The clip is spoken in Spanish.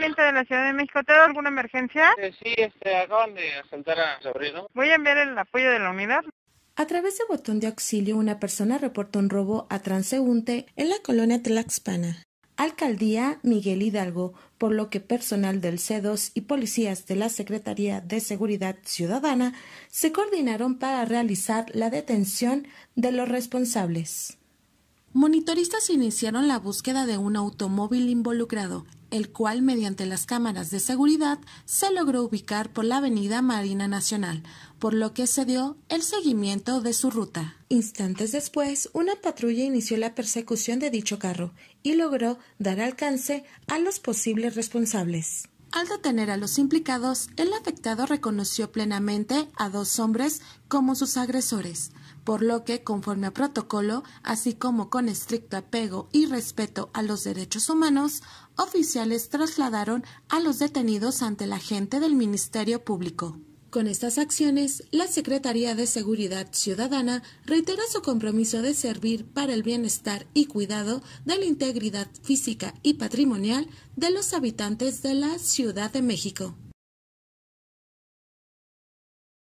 de la Ciudad de ¿te alguna emergencia? Eh, sí, este, acaban de a sobrino. Voy a enviar el apoyo de la unidad. A través de botón de auxilio, una persona reportó un robo a transeúnte en la colonia Tlaxpana. Alcaldía Miguel Hidalgo, por lo que personal del C2 y policías de la Secretaría de Seguridad Ciudadana se coordinaron para realizar la detención de los responsables. Monitoristas iniciaron la búsqueda de un automóvil involucrado, el cual mediante las cámaras de seguridad se logró ubicar por la Avenida Marina Nacional, por lo que se dio el seguimiento de su ruta. Instantes después, una patrulla inició la persecución de dicho carro y logró dar alcance a los posibles responsables. Al detener a los implicados, el afectado reconoció plenamente a dos hombres como sus agresores, por lo que, conforme a protocolo, así como con estricto apego y respeto a los derechos humanos, oficiales trasladaron a los detenidos ante la gente del Ministerio Público. Con estas acciones, la Secretaría de Seguridad Ciudadana reitera su compromiso de servir para el bienestar y cuidado de la integridad física y patrimonial de los habitantes de la Ciudad de México.